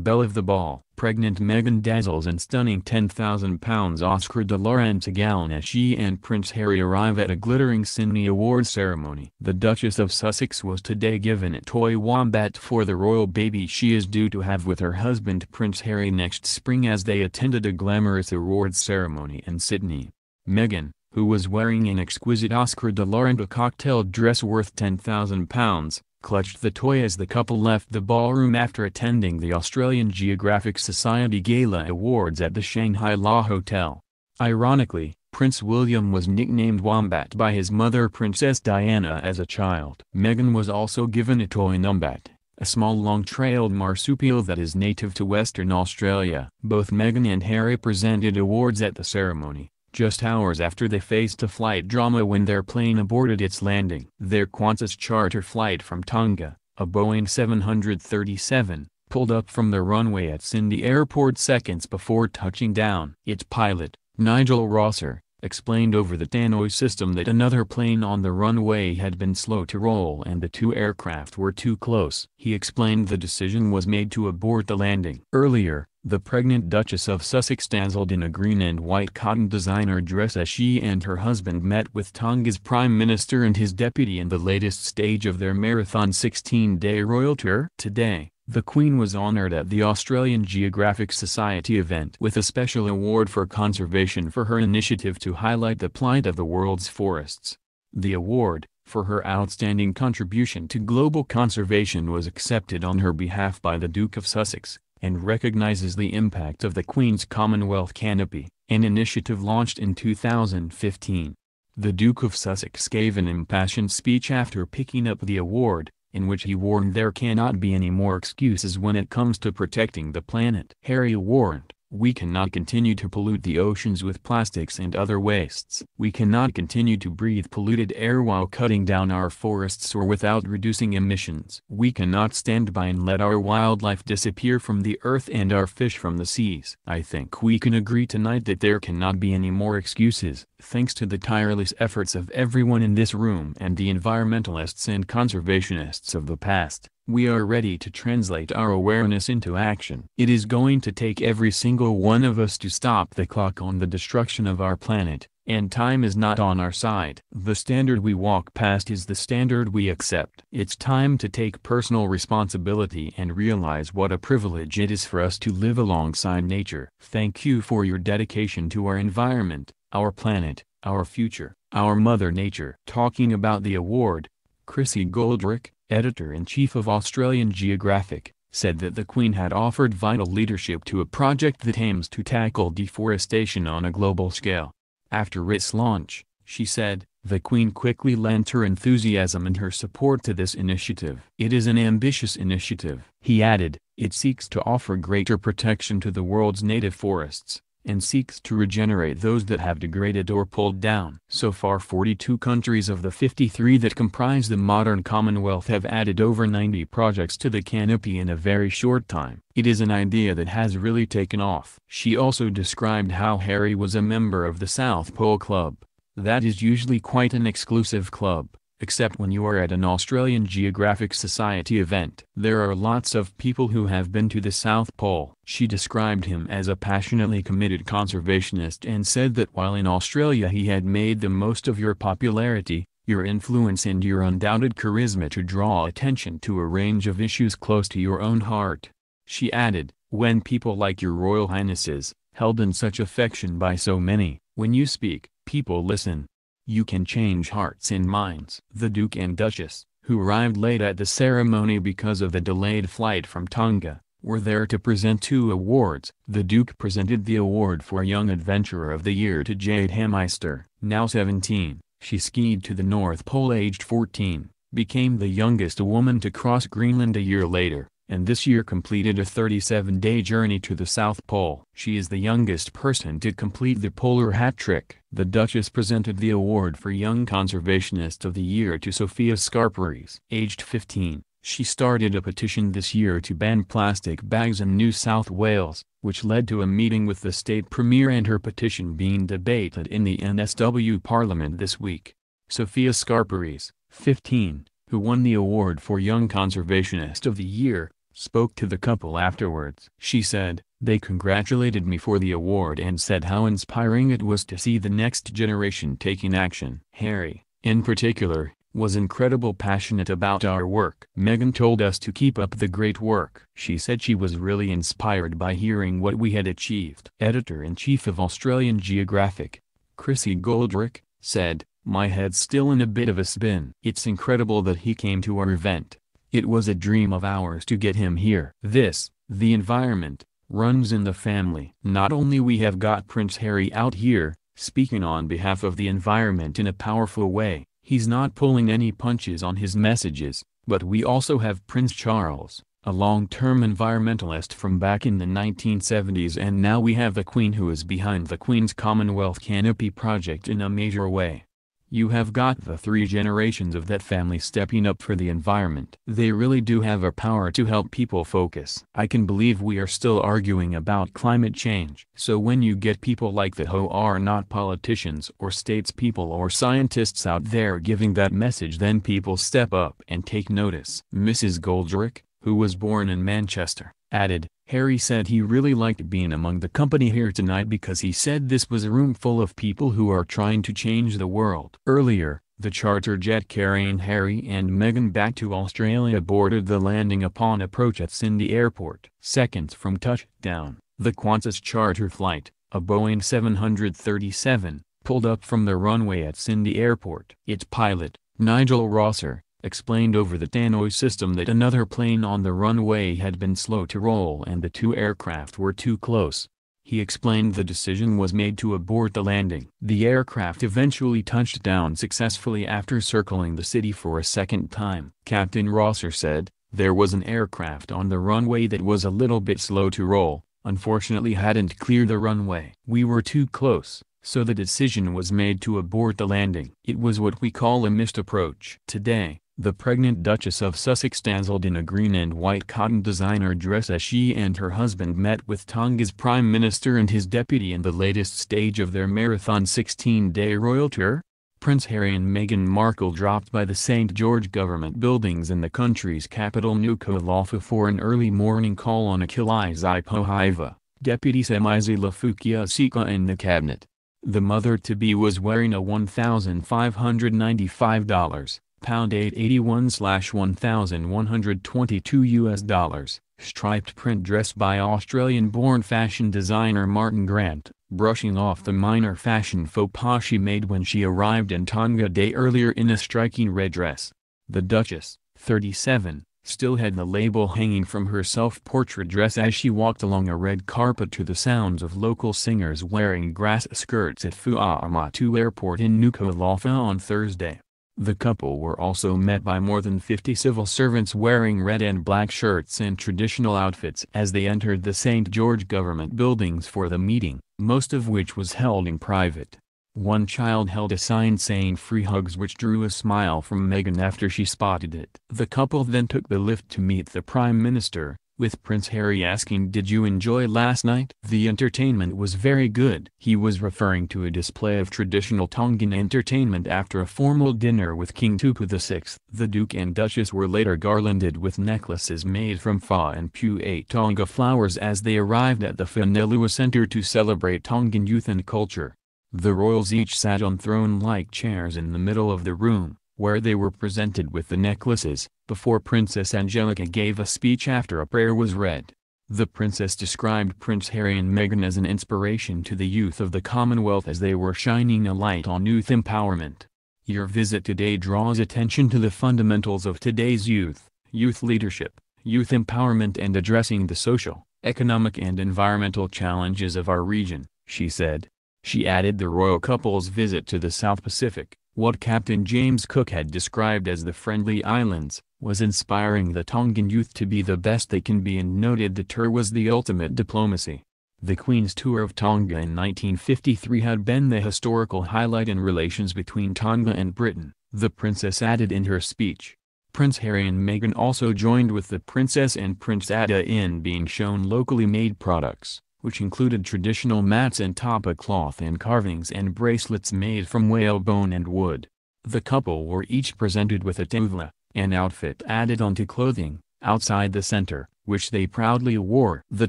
Belle of the Ball. Pregnant Meghan dazzles in stunning £10,000 Oscar de la Renta gown as she and Prince Harry arrive at a glittering Sydney Awards ceremony. The Duchess of Sussex was today given a toy wombat for the royal baby she is due to have with her husband Prince Harry next spring as they attended a glamorous awards ceremony in Sydney. Meghan, who was wearing an exquisite Oscar de la Renta cocktail dress worth £10,000, clutched the toy as the couple left the ballroom after attending the Australian Geographic Society Gala Awards at the Shanghai La Hotel. Ironically, Prince William was nicknamed Wombat by his mother Princess Diana as a child. Meghan was also given a toy numbat, a small long-trailed marsupial that is native to Western Australia. Both Meghan and Harry presented awards at the ceremony, just hours after they faced a flight drama when their plane aborted its landing. Their Qantas charter flight from Tonga, a Boeing 737, pulled up from the runway at Sydney Airport seconds before touching down. Its pilot, Nigel Rosser, explained over the tannoy system that another plane on the runway had been slow to roll and the two aircraft were too close. He explained the decision was made to abort the landing. Earlier, the pregnant Duchess of Sussex dazzled in a green and white cotton designer dress as she and her husband met with Tonga's Prime Minister and his deputy in the latest stage of their marathon 16-day royal tour. Today, the Queen was honored at the Australian Geographic Society event with a special award for conservation for her initiative to highlight the plight of the world's forests. The award, for her outstanding contribution to global conservation was accepted on her behalf by the Duke of Sussex, and recognizes the impact of the Queen's Commonwealth Canopy, an initiative launched in 2015. The Duke of Sussex gave an impassioned speech after picking up the award, in which he warned there cannot be any more excuses when it comes to protecting the planet. Harry warned we cannot continue to pollute the oceans with plastics and other wastes. We cannot continue to breathe polluted air while cutting down our forests or without reducing emissions. We cannot stand by and let our wildlife disappear from the earth and our fish from the seas. I think we can agree tonight that there cannot be any more excuses, thanks to the tireless efforts of everyone in this room and the environmentalists and conservationists of the past we are ready to translate our awareness into action. It is going to take every single one of us to stop the clock on the destruction of our planet, and time is not on our side. The standard we walk past is the standard we accept. It's time to take personal responsibility and realize what a privilege it is for us to live alongside nature. Thank you for your dedication to our environment, our planet, our future, our mother nature. Talking about the award, Chrissy Goldrick, editor-in-chief of Australian Geographic, said that the Queen had offered vital leadership to a project that aims to tackle deforestation on a global scale. After its launch, she said, the Queen quickly lent her enthusiasm and her support to this initiative. It is an ambitious initiative, he added, it seeks to offer greater protection to the world's native forests and seeks to regenerate those that have degraded or pulled down. So far 42 countries of the 53 that comprise the modern Commonwealth have added over 90 projects to the canopy in a very short time. It is an idea that has really taken off. She also described how Harry was a member of the South Pole Club. That is usually quite an exclusive club except when you are at an Australian Geographic Society event. There are lots of people who have been to the South Pole. She described him as a passionately committed conservationist and said that while in Australia he had made the most of your popularity, your influence and your undoubted charisma to draw attention to a range of issues close to your own heart. She added, when people like your Royal Highnesses, held in such affection by so many, when you speak, people listen. You can change hearts and minds. The Duke and Duchess, who arrived late at the ceremony because of the delayed flight from Tonga, were there to present two awards. The Duke presented the award for Young Adventurer of the Year to Jade Hammeister, Now 17, she skied to the North Pole aged 14, became the youngest woman to cross Greenland a year later, and this year completed a 37-day journey to the South Pole. She is the youngest person to complete the polar hat trick. The Duchess presented the award for Young Conservationist of the Year to Sophia Scarparis. Aged 15, she started a petition this year to ban plastic bags in New South Wales, which led to a meeting with the state premier and her petition being debated in the NSW Parliament this week. Sophia Scarparis, 15, who won the award for Young Conservationist of the Year, spoke to the couple afterwards. She said, they congratulated me for the award and said how inspiring it was to see the next generation taking action. Harry, in particular, was incredible passionate about our work. Megan told us to keep up the great work. She said she was really inspired by hearing what we had achieved. Editor-in-chief of Australian Geographic, Chrissy Goldrick, said, my head's still in a bit of a spin. It's incredible that he came to our event. It was a dream of ours to get him here. This, the environment, runs in the family. Not only we have got Prince Harry out here, speaking on behalf of the environment in a powerful way, he's not pulling any punches on his messages, but we also have Prince Charles, a long-term environmentalist from back in the 1970s and now we have the Queen who is behind the Queen's Commonwealth Canopy project in a major way. You have got the three generations of that family stepping up for the environment. They really do have a power to help people focus. I can believe we are still arguing about climate change. So when you get people like the who are not politicians or statespeople or scientists out there giving that message then people step up and take notice. Mrs. Goldrick, who was born in Manchester, added, Harry said he really liked being among the company here tonight because he said this was a room full of people who are trying to change the world. Earlier, the charter jet carrying Harry and Meghan back to Australia boarded the landing upon approach at Sydney Airport. Seconds from touchdown, the Qantas charter flight, a Boeing 737, pulled up from the runway at Sydney Airport. Its pilot, Nigel Rosser, explained over the tannoy system that another plane on the runway had been slow to roll and the two aircraft were too close. He explained the decision was made to abort the landing. The aircraft eventually touched down successfully after circling the city for a second time. Captain Rosser said, there was an aircraft on the runway that was a little bit slow to roll, unfortunately hadn't cleared the runway. We were too close, so the decision was made to abort the landing. It was what we call a missed approach. Today, the pregnant Duchess of Sussex dazzled in a green and white cotton designer dress as she and her husband met with Tonga's Prime Minister and his deputy in the latest stage of their marathon 16-day royal tour. Prince Harry and Meghan Markle dropped by the St. George government buildings in the country's capital Nuku'alofa for an early morning call on Akilai Pohaiva, Deputy Semizi Lafukia Sika and the cabinet. The mother-to-be was wearing a $1,595 £881-1122 US dollars, striped print dress by Australian-born fashion designer Martin Grant, brushing off the minor fashion faux pas she made when she arrived in Tonga day earlier in a striking red dress. The Duchess, 37, still had the label hanging from her self-portrait dress as she walked along a red carpet to the sounds of local singers wearing grass skirts at Fuamatu Airport in Nuku'alofa on Thursday. The couple were also met by more than 50 civil servants wearing red and black shirts and traditional outfits as they entered the St. George government buildings for the meeting, most of which was held in private. One child held a sign saying free hugs which drew a smile from Meghan after she spotted it. The couple then took the lift to meet the Prime Minister, with Prince Harry asking did you enjoy last night? The entertainment was very good. He was referring to a display of traditional Tongan entertainment after a formal dinner with King Tupu VI. The Duke and Duchess were later garlanded with necklaces made from fa and pua tonga flowers as they arrived at the Fanelua Center to celebrate Tongan youth and culture. The royals each sat on throne-like chairs in the middle of the room where they were presented with the necklaces, before Princess Angelica gave a speech after a prayer was read. The princess described Prince Harry and Meghan as an inspiration to the youth of the Commonwealth as they were shining a light on youth empowerment. Your visit today draws attention to the fundamentals of today's youth, youth leadership, youth empowerment and addressing the social, economic and environmental challenges of our region, she said. She added the royal couple's visit to the South Pacific, what Captain James Cook had described as the Friendly Islands, was inspiring the Tongan youth to be the best they can be and noted the tour was the ultimate diplomacy. The Queen's tour of Tonga in 1953 had been the historical highlight in relations between Tonga and Britain, the princess added in her speech. Prince Harry and Meghan also joined with the princess and Prince Ada in being shown locally made products which included traditional mats and tapa cloth and carvings and bracelets made from whalebone and wood. The couple were each presented with a tivla, an outfit added onto clothing, outside the center, which they proudly wore. The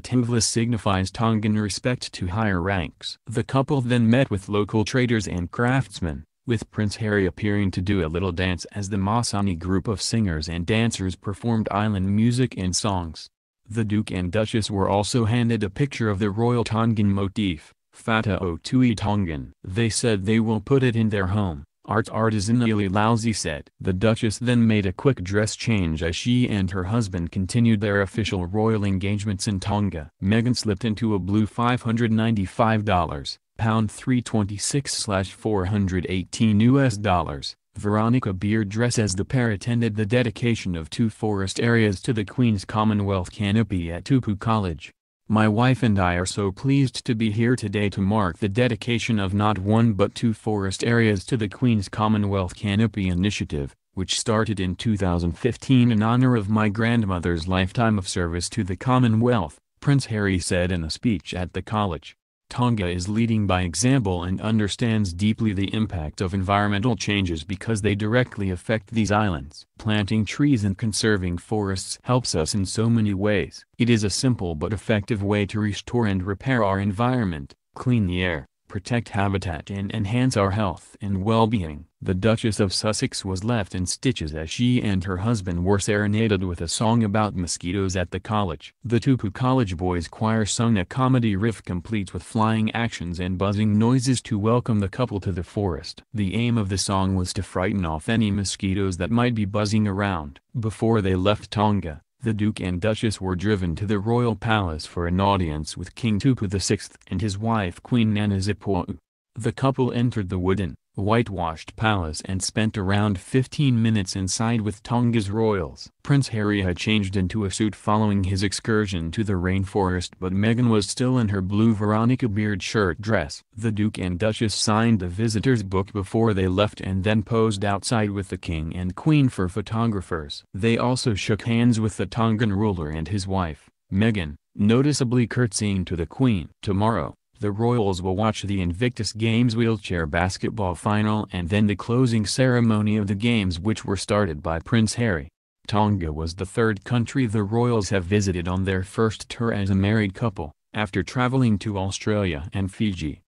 tivla signifies Tongan respect to higher ranks. The couple then met with local traders and craftsmen, with Prince Harry appearing to do a little dance as the Masani group of singers and dancers performed island music and songs. The Duke and Duchess were also handed a picture of the royal Tongan motif, Fata o Tui Tongan. They said they will put it in their home, art artisan Ili Lousy said. The Duchess then made a quick dress change as she and her husband continued their official royal engagements in Tonga. Meghan slipped into a blue $595 pound 326 418 US dollars Veronica Bearddress as the pair attended the dedication of two forest areas to the Queen's Commonwealth canopy at Tupu College. My wife and I are so pleased to be here today to mark the dedication of not one but two forest areas to the Queen's Commonwealth Canopy Initiative, which started in 2015 in honor of my grandmother's lifetime of service to the Commonwealth, Prince Harry said in a speech at the college. Tonga is leading by example and understands deeply the impact of environmental changes because they directly affect these islands. Planting trees and conserving forests helps us in so many ways. It is a simple but effective way to restore and repair our environment, clean the air, protect habitat and enhance our health and well-being. The Duchess of Sussex was left in stitches as she and her husband were serenaded with a song about mosquitoes at the college. The Tupu College Boys Choir sung a comedy riff complete with flying actions and buzzing noises to welcome the couple to the forest. The aim of the song was to frighten off any mosquitoes that might be buzzing around. Before they left Tonga, the Duke and Duchess were driven to the royal palace for an audience with King Tupu VI and his wife Queen Nanazipou. The couple entered the wooden, whitewashed palace and spent around 15 minutes inside with Tonga's royals. Prince Harry had changed into a suit following his excursion to the rainforest but Meghan was still in her blue Veronica Beard shirt dress. The Duke and Duchess signed the visitor's book before they left and then posed outside with the King and Queen for photographers. They also shook hands with the Tongan ruler and his wife, Meghan, noticeably curtsying to the Queen. Tomorrow, the Royals will watch the Invictus Games wheelchair basketball final and then the closing ceremony of the games which were started by Prince Harry. Tonga was the third country the Royals have visited on their first tour as a married couple, after traveling to Australia and Fiji.